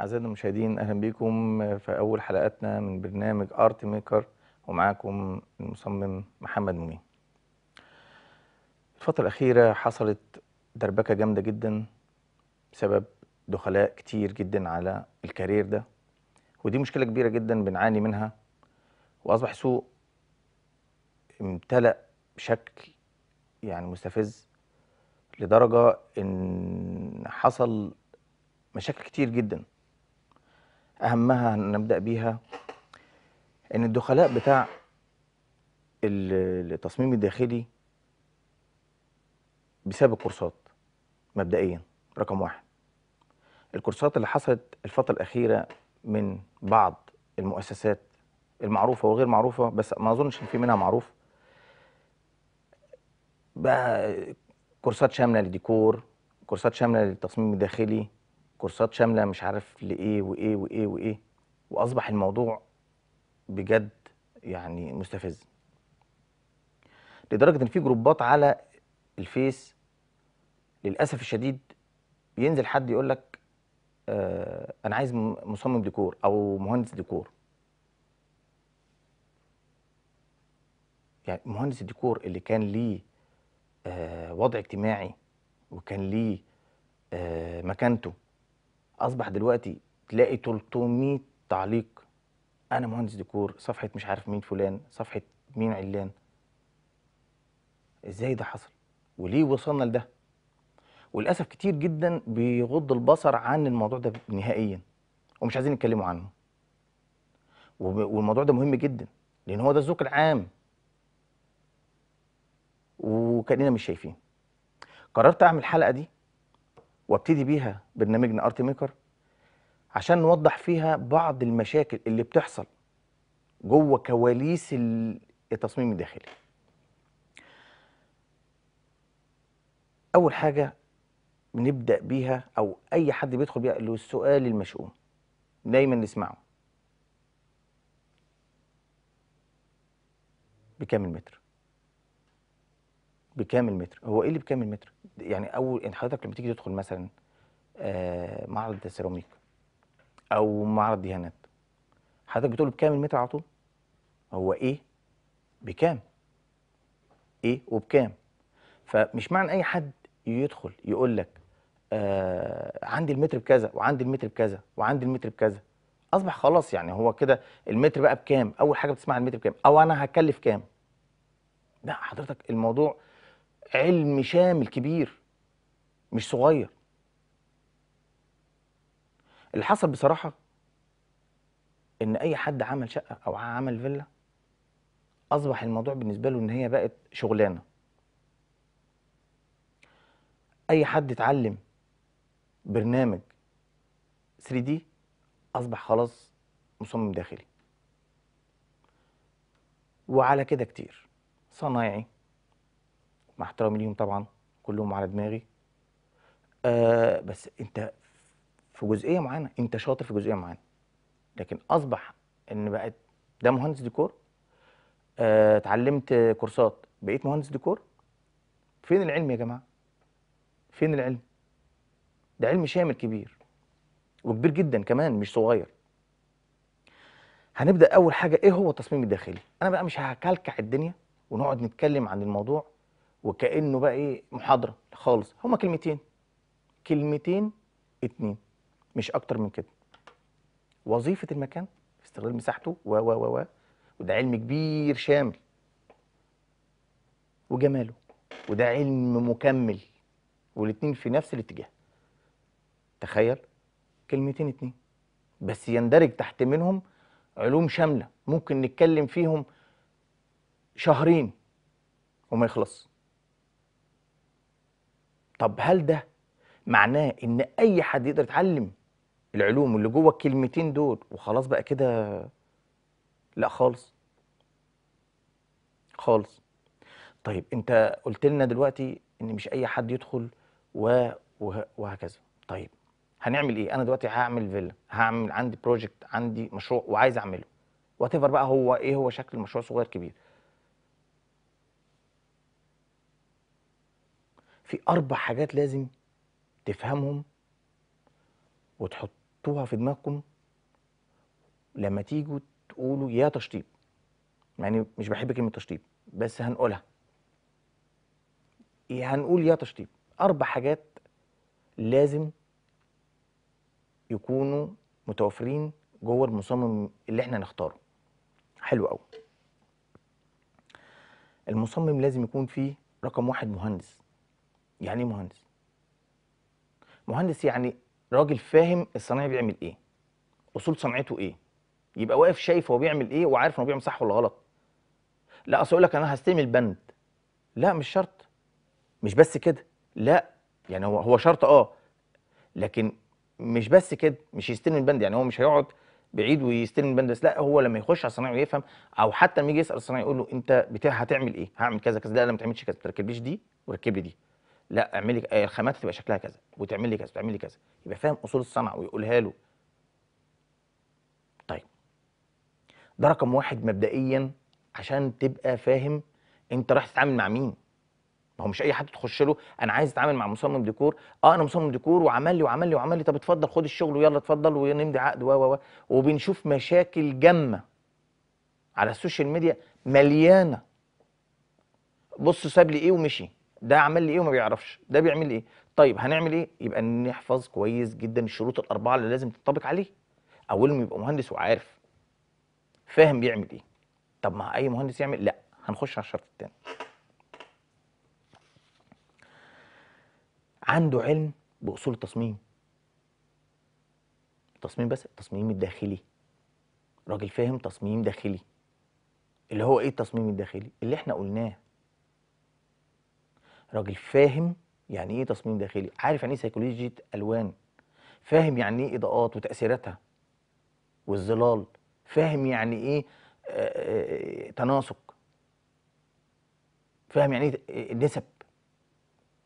أعزائنا المشاهدين أهلا بكم في أول حلقاتنا من برنامج أرت ميكر ومعاكم المصمم محمد منين الفترة الأخيرة حصلت دربكة جامدة جدا بسبب دخلاء كتير جدا على الكارير ده ودي مشكلة كبيرة جدا بنعاني منها وأصبح سوق امتلأ بشكل يعني مستفز لدرجة إن حصل مشاكل كتير جدا اهمها نبدا بيها ان الدخلاء بتاع التصميم الداخلي بسبب الكورسات مبدئيا رقم واحد الكورسات اللي حصلت الفترة الأخيرة من بعض المؤسسات المعروفة وغير معروفة بس ما أظنش إن في منها معروف بقى كورسات شاملة للديكور كورسات شاملة للتصميم الداخلي كورسات شامله مش عارف لايه وايه وايه وايه واصبح الموضوع بجد يعني مستفز لدرجه ان في جروبات على الفيس للاسف الشديد بينزل حد يقول لك آه انا عايز مصمم ديكور او مهندس ديكور يعني مهندس الديكور اللي كان ليه آه وضع اجتماعي وكان ليه آه مكانته اصبح دلوقتي تلاقي 300 تعليق انا مهندس ديكور صفحه مش عارف مين فلان صفحه مين علان ازاي ده حصل وليه وصلنا لده وللاسف كتير جدا بيغض البصر عن الموضوع ده نهائيا ومش عايزين يتكلموا عنه والموضوع ده مهم جدا لان هو ده الذوق العام وكاننا مش شايفين قررت اعمل الحلقه دي وابتدي بيها برنامجنا ارت ميكر عشان نوضح فيها بعض المشاكل اللي بتحصل جوه كواليس التصميم الداخلي اول حاجه بنبدا بيها او اي حد بيدخل بيها اللي هو السؤال المشؤوم دايما نسمعه بكام المتر بكام المتر هو ايه اللي بكام المتر يعني اول ان يعني حضرتك لما تيجي تدخل مثلا آه معرض سيراميك او معرض دهانات حضرتك بتقول بكام المتر على طول هو ايه بكام ايه وبكام فمش معنى اي حد يدخل يقول لك آه عندي المتر بكذا وعندي المتر بكذا وعندي المتر بكذا اصبح خلاص يعني هو كده المتر بقى بكام اول حاجه بتسمع المتر بكام او انا هكلف كام لا حضرتك الموضوع علم شامل كبير مش صغير اللي حصل بصراحة إن أي حد عمل شقة أو عمل فيلا أصبح الموضوع بالنسبة له إن هي بقت شغلانة أي حد اتعلم برنامج 3 دي أصبح خلاص مصمم داخلي وعلى كده كتير صنايعي مع احترامي ليهم طبعا كلهم على دماغي آه بس انت في جزئيه معينه انت شاطر في جزئيه معينه لكن اصبح ان بقت ده مهندس ديكور آه اتعلمت كورسات بقيت مهندس ديكور فين العلم يا جماعه فين العلم ده علم شامل كبير وكبير جدا كمان مش صغير هنبدا اول حاجه ايه هو التصميم الداخلي انا بقى مش هكلكع الدنيا ونقعد نتكلم عن الموضوع وكانه بقى ايه محاضره خالص هما كلمتين كلمتين اتنين مش اكتر من كده وظيفه المكان استغلال مساحته و و و و وده علم كبير شامل وجماله وده علم مكمل والاتنين في نفس الاتجاه تخيل كلمتين اتنين بس يندرج تحت منهم علوم شامله ممكن نتكلم فيهم شهرين وما يخلصش طب هل ده معناه ان اي حد يقدر يتعلم العلوم اللي جوه الكلمتين دول وخلاص بقى كده لا خالص خالص طيب انت قلت لنا دلوقتي ان مش اي حد يدخل و... وهكذا طيب هنعمل ايه انا دلوقتي هعمل فيلا هعمل عندي بروجكت عندي مشروع وعايز اعمله وات بقى هو ايه هو شكل المشروع صغير كبير في أربع حاجات لازم تفهمهم وتحطوها في دماغكم لما تيجوا تقولوا يا تشطيب يعني مش بحب كلمة تشطيب بس هنقولها إيه، هنقول يا تشطيب أربع حاجات لازم يكونوا متوفرين جوه المصمم اللي احنا نختاره حلو قوي المصمم لازم يكون فيه رقم واحد مهندس يعني ايه مهندس مهندس يعني راجل فاهم الصنايعي بيعمل ايه اصول صنعته ايه يبقى واقف شايف هو بيعمل ايه وعارف هو بيعمل صح ولا غلط لا اصل يقول لك انا هستلم البند لا مش شرط مش بس كده لا يعني هو هو شرط اه لكن مش بس كده مش يستلم البند يعني هو مش هيقعد بعيد ويستلم البند بس لا هو لما يخش على الصنايعي ويفهم او حتى لما يجي يسال الصنايعي يقول له انت بتاع هتعمل ايه هعمل كذا كذا لا لا ما تعملش كذا ما تركبليش دي وركب لي دي لا اعملي آه، الخامات تبقى شكلها كذا وتعمل لي كذا وتعملي لي كذا يبقى فاهم اصول الصنعه ويقولها له طيب ده رقم واحد مبدئيا عشان تبقى فاهم انت رايح تتعامل مع مين ما هو مش اي حد تخش له انا عايز اتعامل مع مصمم ديكور اه انا مصمم ديكور وعمل لي وعمل لي وعمل لي طب اتفضل خد الشغل ويلا اتفضل ونمضي عقد و و وبنشوف مشاكل جامه على السوشيال ميديا مليانه بص ساب لي ايه ومشي ده عمل لي ايه وما بيعرفش ده بيعمل لي ايه طيب هنعمل ايه يبقى نحفظ كويس جدا الشروط الاربعه اللي لازم تنطبق عليه اولهم يبقى مهندس وعارف فاهم بيعمل ايه طب ما اي مهندس يعمل لا هنخش على الشرط الثاني عنده علم باصول التصميم تصميم بس التصميم الداخلي راجل فاهم تصميم داخلي اللي هو ايه التصميم الداخلي اللي احنا قلناه راجل فاهم يعني ايه تصميم داخلي عارف يعني ايه سيكولوجيه الوان فاهم يعني ايه اضاءات وتاثيراتها والظلال فاهم يعني ايه آه، آه، تناسق فاهم يعني ايه النسب آه،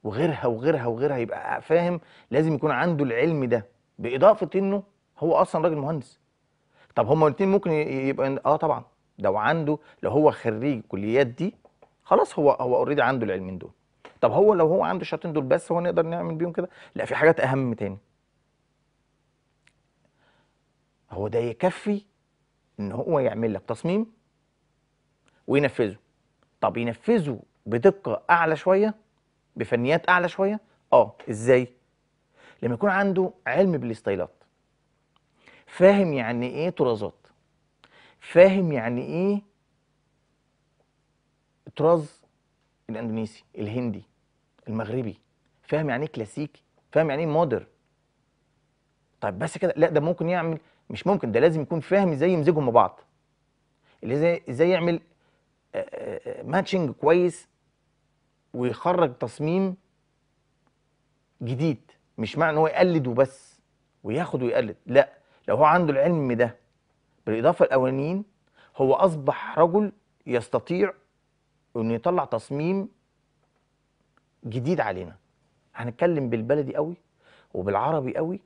وغيرها وغيرها وغيرها يبقى فاهم لازم يكون عنده العلم ده باضافه انه هو اصلا راجل مهندس طب هما الاثنين ممكن يبقى اه طبعا لو عنده لو هو خريج الكليات دي خلاص هو هو اوريدي عنده العلمين دول طب هو لو هو عنده الشياطين دول بس هو نقدر نعمل بيهم كده لا في حاجات اهم تاني هو ده يكفي ان هو يعمل لك تصميم وينفذه طب ينفذه بدقه اعلى شويه بفنيات اعلى شويه اه ازاي لما يكون عنده علم بالستايلات فاهم يعني ايه طرازات فاهم يعني ايه طراز الاندونيسي الهندي المغربي فاهم يعني ايه كلاسيكي فاهم يعني ايه مودرن طيب بس كده لا ده ممكن يعمل مش ممكن ده لازم يكون فاهم ازاي يمزجهم مع بعض ازاي ازاي يعمل ماتشنج آه، آه، آه، كويس ويخرج تصميم جديد مش معنى ان هو يقلد وبس وياخد ويقلد لا لو هو عنده العلم ده بالاضافه الاولانيين هو اصبح رجل يستطيع انه يطلع تصميم جديد علينا هنتكلم بالبلدي قوي وبالعربي قوي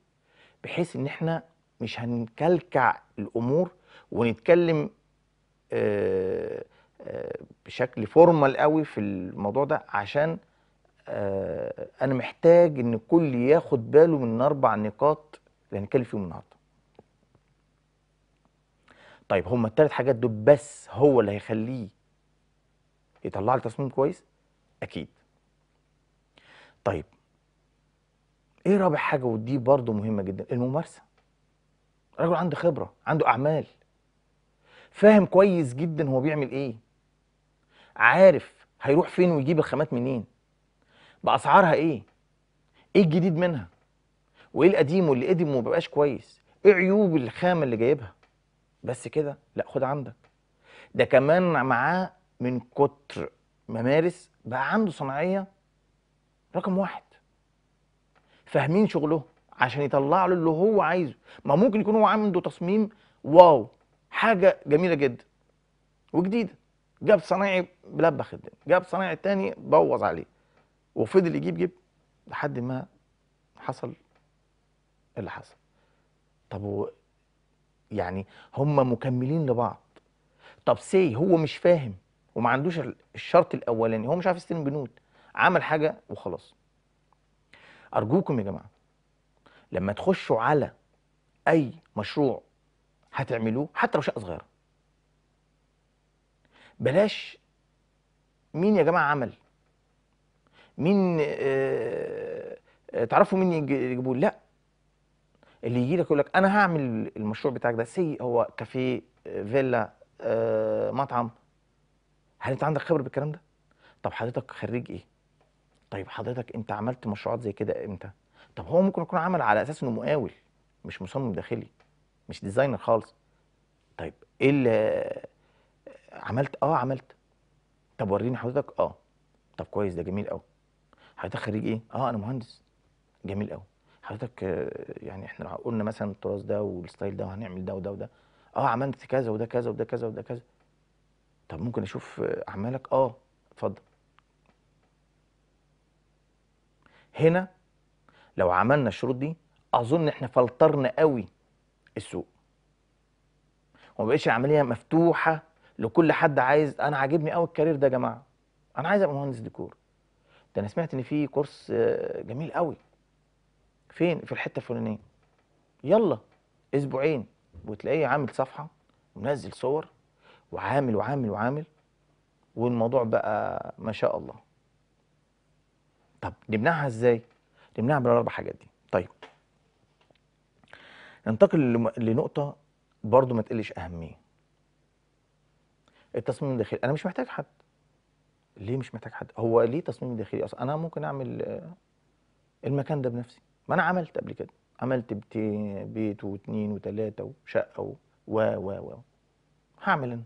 بحيث ان احنا مش هنكلكع الامور ونتكلم آه، آه، بشكل فورمال قوي في الموضوع ده عشان آه، انا محتاج ان الكل ياخد باله من اربع نقاط اللي هنتكلم فيهم النهارده طيب هما الثلاث حاجات دول بس هو اللي هيخليه يطلع لي تصميم كويس اكيد طيب ايه رابع حاجه ودي برضو مهمه جدا الممارسه الراجل عنده خبره عنده اعمال فاهم كويس جدا هو بيعمل ايه عارف هيروح فين ويجيب الخامات منين باسعارها ايه ايه الجديد منها وايه القديم واللي قدم وما بقاش كويس ايه عيوب الخامه اللي جايبها بس كده لا خد عندك ده كمان معاه من كتر ممارس بقى عنده صناعيه رقم واحد فاهمين شغلهم عشان يطلع له اللي هو عايزه ما ممكن يكون هو عنده تصميم واو حاجه جميله جدا وجديده جاب صنايعي بلبخ الدنيا جاب صنايعي تاني بوظ عليه وفضل يجيب جيب لحد ما حصل اللي حصل طب هو يعني هم مكملين لبعض طب سي هو مش فاهم وما عندوش الشرط الاولاني هو مش عارف يستلم بنود عمل حاجه وخلاص ارجوكم يا جماعه لما تخشوا على اي مشروع هتعملوه حتى لو شقه صغيره بلاش مين يا جماعه عمل مين اه تعرفوا مين يجيبوه لا اللي يجي لك يقول لك انا هعمل المشروع بتاعك ده سي هو كافيه آه، فيلا اه مطعم هل انت عندك خبره بالكلام ده طب حضرتك خريج ايه طيب حضرتك انت عملت مشروعات زي كده امتى؟ طب هو ممكن يكون عمل على اساس انه مقاول مش مصمم داخلي مش ديزاينر خالص طيب ايه اللي عملت اه عملت طب وريني حضرتك اه طب كويس ده جميل قوي حضرتك خريج ايه اه انا مهندس جميل قوي حضرتك يعني احنا قلنا مثلا التراث ده والستايل ده وهنعمل ده وده وده اه عملت كذا وده كذا وده كذا وده كذا طب ممكن اشوف اعمالك اه اتفضل هنا لو عملنا الشروط دي اظن احنا فلترنا قوي السوق وما بقتش العمليه مفتوحه لكل حد عايز انا عاجبني قوي الكارير ده يا جماعه انا عايز ابقى مهندس ديكور ده انا سمعت ان في كورس آه، جميل قوي فين في الحته الفلانيه يلا اسبوعين وتلاقيه عامل صفحه ومنزل صور وعامل وعامل وعامل والموضوع بقى ما شاء الله طب نمنعها ازاي؟ نمنعها بالاربع حاجات دي طيب ننتقل لنقطه برضو ما تقلش اهميه التصميم الداخلي انا مش محتاج حد ليه مش محتاج حد هو ليه تصميم داخلي اصلا انا ممكن اعمل آه، المكان ده بنفسي ما انا عملت قبل كده عملت بيت واثنين وثلاثه وشقه و و و هعمل انا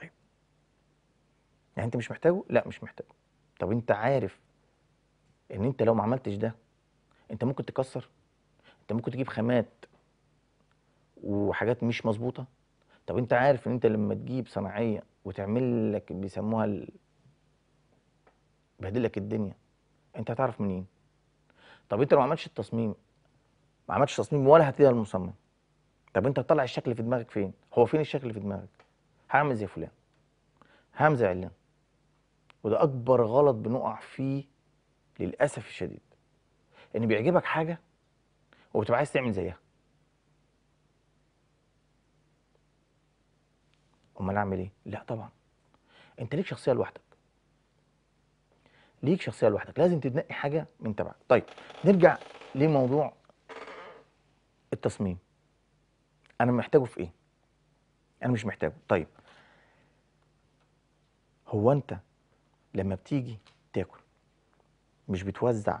طيب يعني انت مش محتاجه لا مش محتاجه طب انت عارف ان انت لو ما عملتش ده انت ممكن تكسر انت ممكن تجيب خامات وحاجات مش مظبوطه طب انت عارف ان انت لما تجيب صناعيه وتعمل لك بيسموها ال... بهدلك الدنيا انت هتعرف منين طب انت لو ما عملتش التصميم ما عملتش تصميم ولا هتديها للمصمم طب انت هتطلع الشكل في دماغك فين هو فين الشكل في دماغك هعمل زي فلان هعمل زي علان وده اكبر غلط بنقع فيه للاسف الشديد ان بيعجبك حاجه وبتبقى عايز تعمل زيها امال اعمل ايه لا طبعا انت ليك شخصيه لوحدك ليك شخصيه لوحدك لازم تنقي حاجه من تبعك طيب نرجع لموضوع التصميم انا محتاجه في ايه انا مش محتاجه طيب هو انت لما بتيجي تاكل مش بتوزع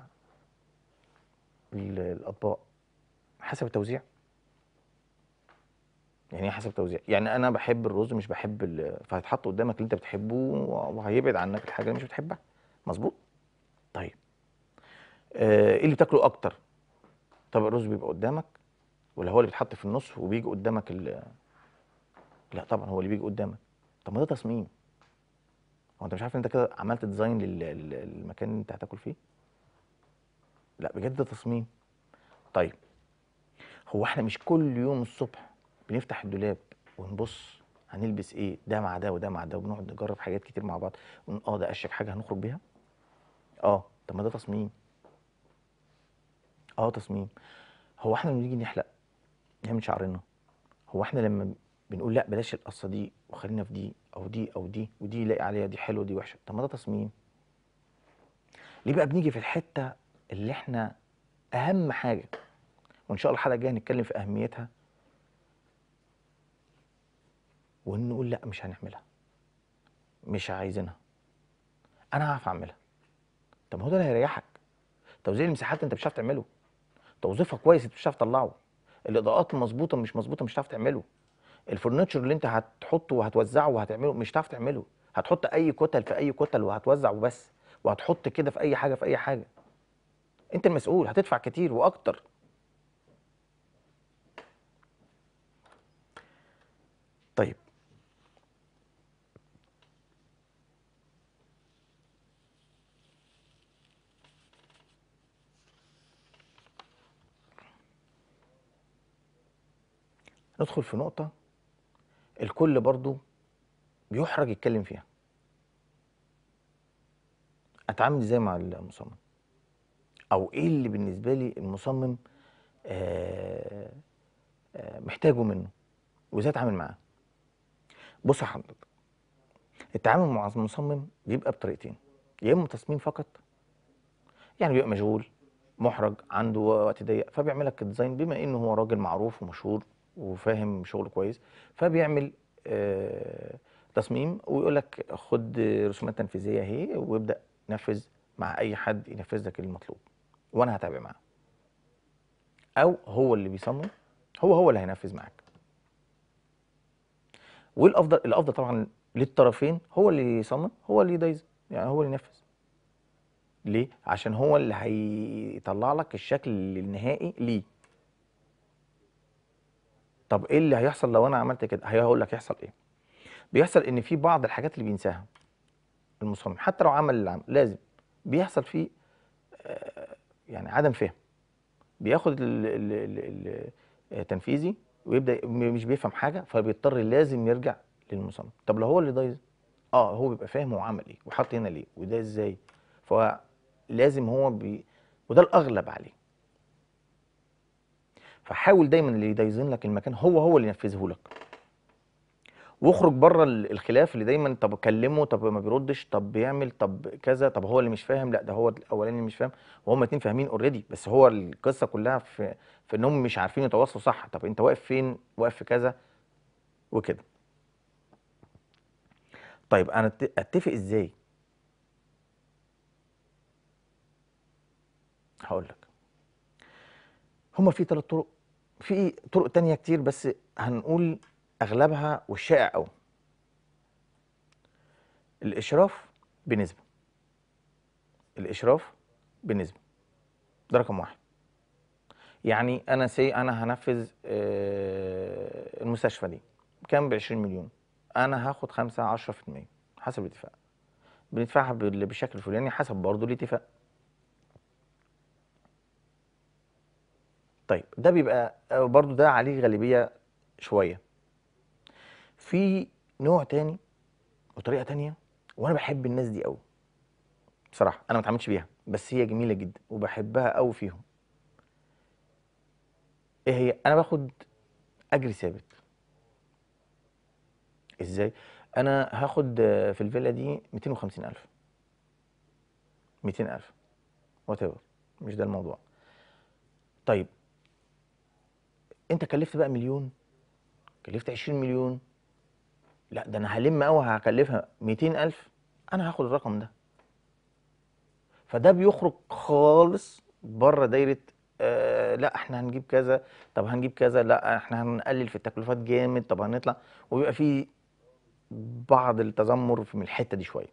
الاطباق حسب التوزيع يعني ايه حسب توزيع يعني انا بحب الرز مش بحب ال... فهيتحط قدامك اللي انت بتحبه وهيبعد عنك الحاجه اللي مش بتحبها مظبوط طيب آه، ايه اللي بتاكله اكتر طب الرز بيبقى قدامك ولا هو اللي بيتحط في النص وبيجي قدامك ال... لا طبعا هو اللي بيجي قدامك طب ما ده تصميم هو انت مش عارف ان انت كده عملت ديزاين للمكان اللي انت هتاكل فيه لا بجد ده تصميم طيب هو احنا مش كل يوم الصبح بنفتح الدولاب ونبص هنلبس ايه ده مع ده وده مع ده وبنقعد نجرب حاجات كتير مع بعض اه ده اشيك حاجه هنخرج بيها اه طب ما ده تصميم اه تصميم هو احنا لما نيجي نحلق نعمل شعرنا هو احنا لما بنقول لا بلاش القصه دي وخلينا في دي او دي او دي ودي لاقي عليها دي حلوه دي وحشه طب ما ده تصميم ليه بقى بنيجي في الحته اللي احنا اهم حاجه وان شاء الله الحلقه الجايه هنتكلم في اهميتها ونقول لا مش هنعملها مش عايزينها انا هعرف اعملها طب هو ده اللي هيريحك توزيع المساحات انت مش هتعرف تعمله توظيفها كويس انت مش هتعرف تطلعه الاضاءات المظبوطه مش مظبوطه مش هتعرف تعمله الفرنتشر اللي انت هتحطه وهتوزعه وهتعمله مش هتعرف تعمله هتحط اي كتل في اي كتل وهتوزع وبس وهتحط كده في اي حاجه في اي حاجه انت المسؤول هتدفع كتير واكتر طيب ندخل في نقطه الكل برضو بيحرج يتكلم فيها اتعامل ازاي مع المصمم او ايه اللي بالنسبه لي المصمم آآ آه، آآ آه، محتاجه منه وازاي اتعامل معاه بص حضرتك التعامل مع المصمم بيبقى بطريقتين يا اما تصميم فقط يعني بيبقى مشغول محرج عنده وقت ضيق فبيعمل لك الديزاين بما انه هو راجل معروف ومشهور وفاهم شغله كويس فبيعمل آه، تصميم ويقول لك خد رسومات تنفيذيه اهي وابدا نفذ مع اي حد ينفذ لك المطلوب وانا هتابع معاه او هو اللي بيصمم هو هو اللي هينفذ معاك والافضل الافضل طبعا للطرفين هو اللي يصمم هو اللي يدايز يعني هو اللي ينفذ ليه عشان هو اللي هيطلع لك الشكل النهائي ليه طب ايه اللي هيحصل لو انا عملت كده هقول لك هيحصل ايه بيحصل ان في بعض الحاجات اللي بينساها المصمم حتى لو عمل اللي عمل لازم بيحصل فيه آه، يعني عدم فهم بياخد التنفيذي آه، ويبدا مش بيفهم حاجه فبيضطر لازم يرجع للمصمم طب لو هو اللي ده اه هو بيبقى فاهم هو عمل ايه وحط هنا ليه وده ازاي فلازم هو بي وده الاغلب عليه فحاول دايما اللي يدايزن لك المكان هو هو اللي ينفذه لك واخرج بره الخلاف اللي دايما طب كلمه طب ما بيردش طب بيعمل طب كذا طب هو اللي مش فاهم لا ده هو الاولاني اللي مش فاهم وهما اتنين فاهمين اوريدي بس هو القصه كلها في في انهم مش عارفين يتواصلوا صح طب انت واقف فين واقف في كذا وكده طيب انا اتفق ازاي هقول لك هما في ثلاث طرق في طرق تانية كتير بس هنقول أغلبها والشائع أوي الإشراف بنسبة الإشراف بنسبة ده رقم واحد يعني أنا سي أنا هنفذ آه، المستشفى دي كام ب 20 مليون أنا هاخد 5 10% حسب الاتفاق بندفعها بالشكل الفلاني حسب برضه الاتفاق طيب ده بيبقى آه، برضو ده عليه غالبيه شويه في نوع تاني وطريقه تانيه وانا بحب الناس دي قوي بصراحه انا ما اتعاملتش بيها بس هي جميله جدا وبحبها قوي فيهم ايه هي انا باخد اجر ثابت ازاي انا هاخد آه، في الفيلا دي 250000 200000 وات ايفر مش ده الموضوع طيب انت كلفت بقى مليون كلفت 20 مليون لا ده انا هلم قوي هكلفها 200000 انا هاخد الرقم ده فده بيخرج خالص بره دايره آه لا احنا هنجيب كذا طب هنجيب كذا لا احنا هنقلل في التكلفات جامد طب هنطلع وبيبقى في بعض التذمر من الحته دي شويه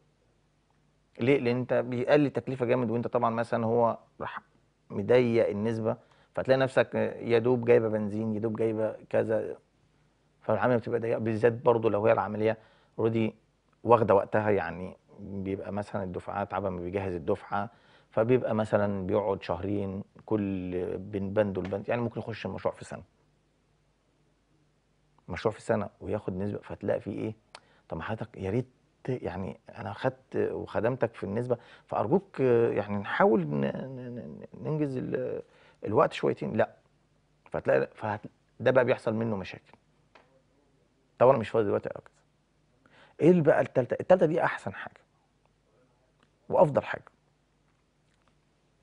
ليه لان انت بيقلل تكلفه جامد وانت طبعا مثلا هو راح مضيق النسبه فتلاقي نفسك يا دوب جايبه بنزين يا دوب جايبه كذا فالعمليه بتبقى ضيقه بالذات برضو لو هي العمليه اوريدي واخده وقتها يعني بيبقى مثلا الدفعات عبا ما بيجهز الدفعه فبيبقى مثلا بيقعد شهرين كل بين بند والبند يعني ممكن يخش المشروع في سنه مشروع في سنه وياخد نسبه فتلاقي فيه ايه طب ما حضرتك يا ريت يعني انا خدت وخدمتك في النسبه فارجوك يعني نحاول ننجز الوقت شويتين لا فهتلاقي فهت... ده بقى بيحصل منه مشاكل طب انا مش فاضي دلوقتي يا ايه بقى الثالثه الثالثه دي احسن حاجة وافضل حاجة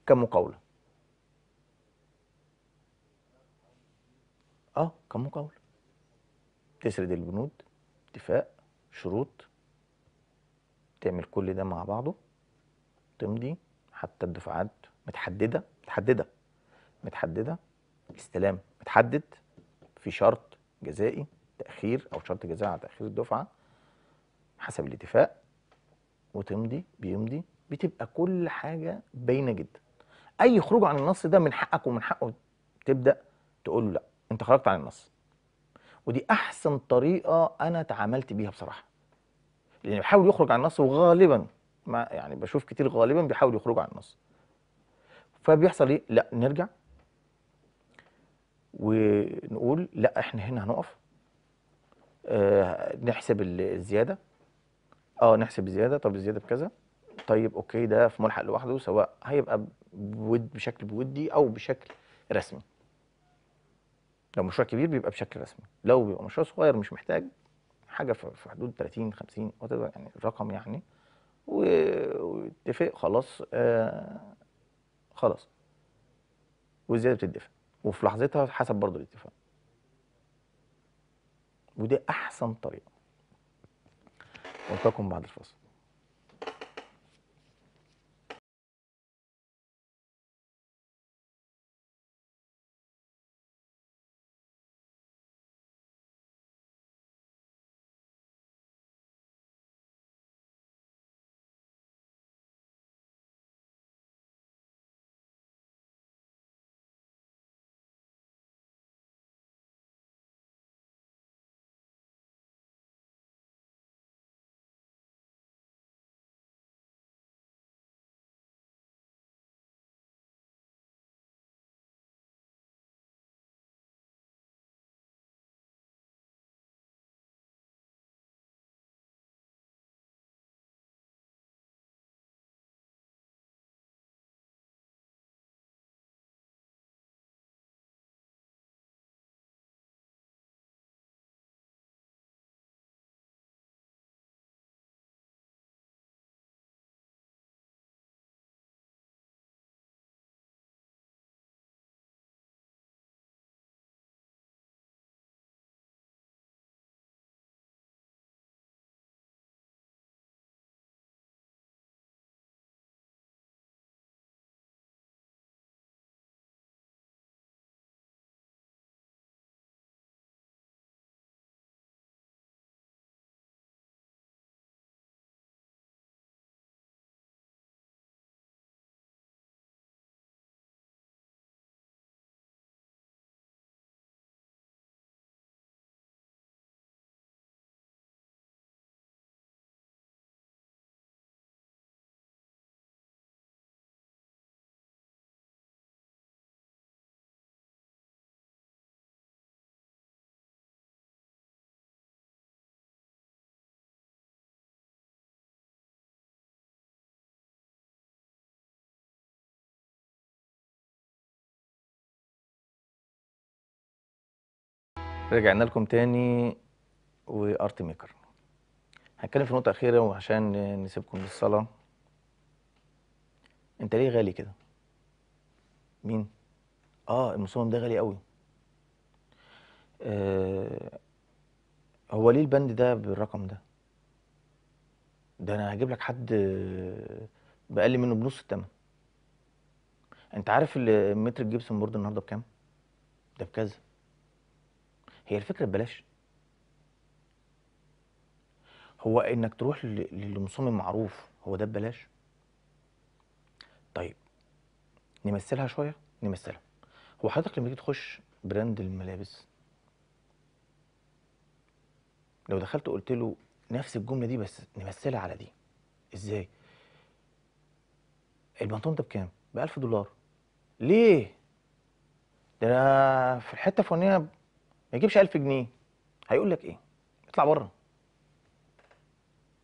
كمقاوله اه كمقاوله تسرد البنود اتفاق شروط تعمل كل ده مع بعضه تمضي حتى الدفعات متحددة متحددة متحدده استلام متحدد في شرط جزائي تاخير او شرط جزائي على تاخير الدفعه حسب الاتفاق وتمضي بيمضي بتبقى كل حاجه باينه جدا اي خروج عن النص ده من حقك ومن حقه تبدا تقول له لا انت خرجت عن النص ودي احسن طريقه انا تعاملت بيها بصراحه لان يعني بيحاول يخرج عن النص وغالبا ما يعني بشوف كتير غالبا بيحاولوا يخرجوا عن النص فبيحصل ايه لا نرجع ونقول لا احنا هنا هنقف آه نحسب الزياده اه نحسب الزياده طب الزياده بكذا طيب اوكي ده في ملحق لوحده سواء هيبقى بشكل بودي او بشكل رسمي لو مشروع كبير بيبقى بشكل رسمي لو بيبقى مشروع صغير مش محتاج حاجه في حدود 30 50 يعني الرقم يعني واتفق خلاص آه خلاص والزياده بتدفع وفي لحظتها حسب برضه الاتفاق ودي احسن طريقه قلت بعد الفاصل رجعنا لكم تاني وارت ميكر هنتكلم في نقطه اخيره وعشان نسيبكم للصلاه انت ليه غالي كده مين اه المصمم ده غالي قوي آه هو ليه البند ده بالرقم ده ده انا هجيب لك حد باقل منه بنص الثمن انت عارف المتر الجبس بورد النهارده بكام ده بكذا هي الفكره ببلاش هو انك تروح للمصمم معروف هو ده ببلاش طيب نمثلها شويه نمثلها هو حضرتك لما تيجي تخش براند الملابس لو دخلت قلت له نفس الجمله دي بس نمثلها على دي ازاي البنطلون ده بكام ب 1000 دولار ليه ده انا في الحته الفلانيه ما يجيبش 1000 جنيه هيقول لك ايه اطلع بره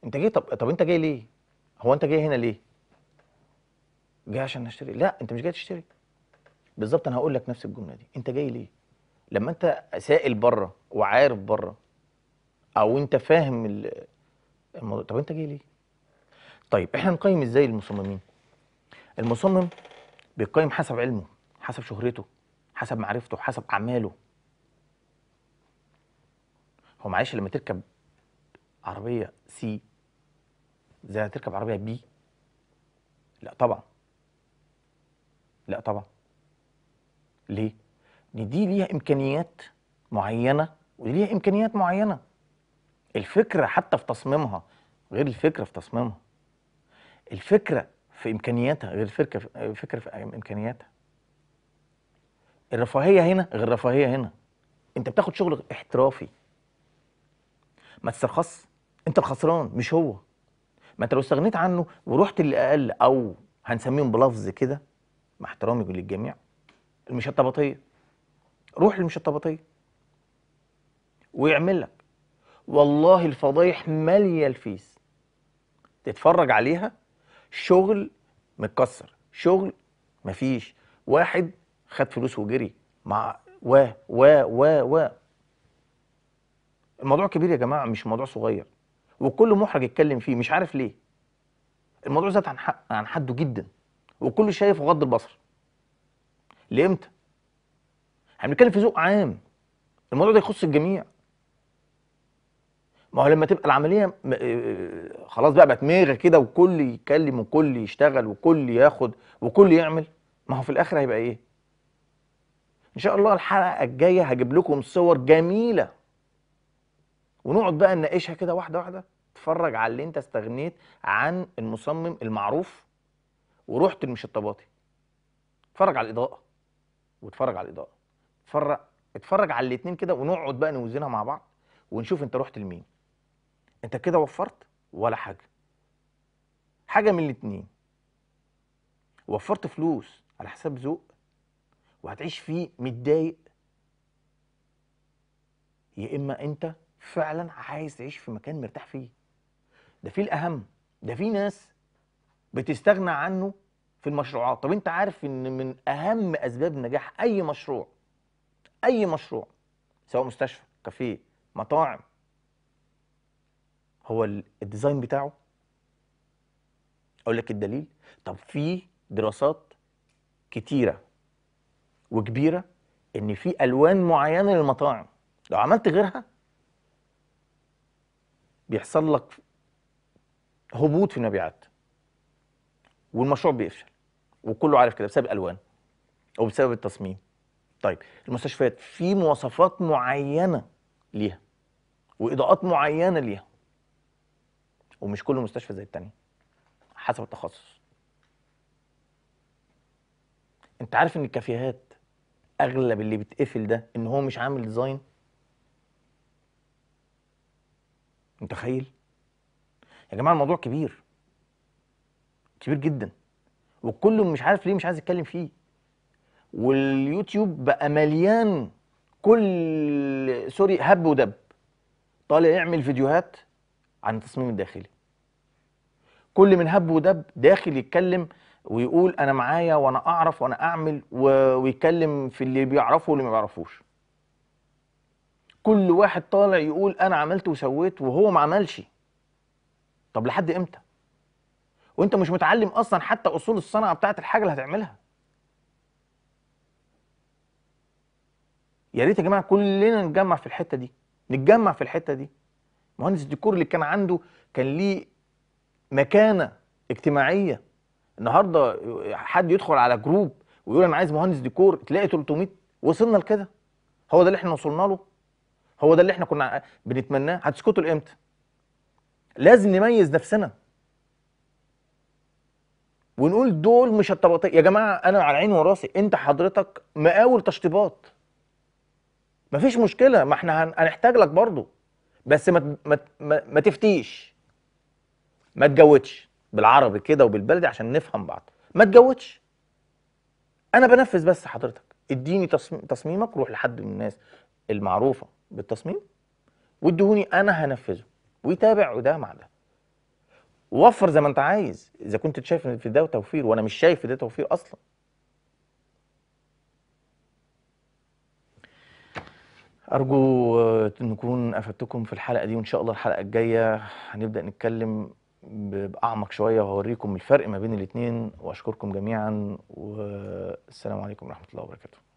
انت جاي طب طب انت جاي ليه هو انت جاي هنا ليه جاي عشان اشتري لا انت مش جاي تشتري بالظبط انا هقول لك نفس الجمله دي انت جاي ليه لما انت سائل بره وعارف بره او انت فاهم الموضوع طب انت جاي ليه طيب احنا نقيم ازاي المصممين المصمم بيقيم حسب علمه حسب شهرته حسب معرفته حسب اعماله هو معلش لما تركب عربيه سي زي تركب عربيه بي لا طبعا لا طبعا ليه ان دي ليها امكانيات معينه ودي ليها امكانيات معينه الفكره حتى في تصميمها غير الفكره في تصميمها الفكره في امكانياتها غير الفكره في في امكانياتها الرفاهيه هنا غير الرفاهيه هنا انت بتاخد شغل احترافي ما تسترخص انت الخسران مش هو ما انت لو استغنيت عنه ورحت للاقل او هنسميهم بلفظ كده مع احترامي للجميع المشطبطيه روح للمشطبطيه ويعمل لك والله الفضايح ماليه الفيس تتفرج عليها شغل متكسر شغل مفيش واحد خد فلوس وجري مع و و و و الموضوع كبير يا جماعه مش موضوع صغير وكل محرج يتكلم فيه مش عارف ليه الموضوع زاد عن حق عن حده جدا وكل شايف غض البصر لامتى احنا بنتكلم في ذوق عام الموضوع ده يخص الجميع ما هو لما تبقى العمليه آه، آه، خلاص بقى بقت ميغه كده وكل يتكلم وكل يشتغل وكل ياخد وكل يعمل ما هو في الاخر هيبقى ايه ان شاء الله الحلقه الجايه هجيب لكم صور جميله ونقعد بقى نناقشها كده واحده واحده اتفرج على اللي انت استغنيت عن المصمم المعروف ورحت المشطباطي اتفرج على الاضاءه واتفرج على الاضاءه اتفرج اتفرج على الاثنين كده ونقعد بقى نوزنها مع بعض ونشوف انت رحت لمين انت كده وفرت ولا حاجه حاجه من الاثنين وفرت فلوس على حساب ذوق وهتعيش فيه متضايق يا اما انت فعلا عايز تعيش في مكان مرتاح فيه ده في الاهم ده في ناس بتستغنى عنه في المشروعات طب انت عارف ان من اهم اسباب نجاح اي مشروع اي مشروع سواء مستشفى كافيه مطاعم هو الديزاين بتاعه اقول لك الدليل طب في دراسات كتيره وكبيره ان في الوان معينه للمطاعم لو عملت غيرها بيحصل لك هبوط في المبيعات والمشروع بيفشل وكله عارف كده بسبب الالوان او بسبب التصميم طيب المستشفيات في مواصفات معينه ليها واضاءات معينه ليها ومش كل مستشفى زي الثانيه حسب التخصص انت عارف ان الكافيهات اغلب اللي بتقفل ده ان هو مش عامل ديزاين متخيل يا جماعه الموضوع كبير كبير جدا وكله مش عارف ليه مش عايز يتكلم فيه واليوتيوب بقى مليان كل سوري هب ودب طالع يعمل فيديوهات عن التصميم الداخلي كل من هب ودب داخل يتكلم ويقول انا معايا وانا اعرف وانا اعمل ويتكلم في اللي بيعرفه واللي ما بيعرفوش كل واحد طالع يقول انا عملت وسويت وهو ما عملش طب لحد امتى وانت مش متعلم اصلا حتى اصول الصنعه بتاعت الحاجه اللي هتعملها يا ريت يا جماعه كلنا نتجمع في الحته دي نتجمع في الحته دي مهندس الديكور اللي كان عنده كان ليه مكانه اجتماعيه النهارده حد يدخل على جروب ويقول انا عايز مهندس ديكور تلاقي 300 وصلنا لكده هو ده اللي احنا وصلنا له هو ده اللي احنا كنا بنتمناه هتسكتوا لامتى لازم نميز نفسنا ونقول دول مش الطبقات يا جماعه انا على عيني وراسي انت حضرتك مقاول تشطيبات مفيش مشكله ما احنا هنحتاج لك برضه بس ما ما ما تفتيش ما تجودش بالعربي كده وبالبلدي عشان نفهم بعض ما تجودش انا بنفذ بس حضرتك اديني تصميمك روح لحد من الناس المعروفه بالتصميم وادهوني انا هنفذه ويتابع ده مع ده وفر زي ما انت عايز اذا كنت شايف ان في ده توفير وانا مش شايف ده توفير اصلا ارجو نكون افدتكم في الحلقه دي وان شاء الله الحلقه الجايه هنبدا نتكلم باعمق شويه وهوريكم الفرق ما بين الاثنين واشكركم جميعا والسلام عليكم ورحمه الله وبركاته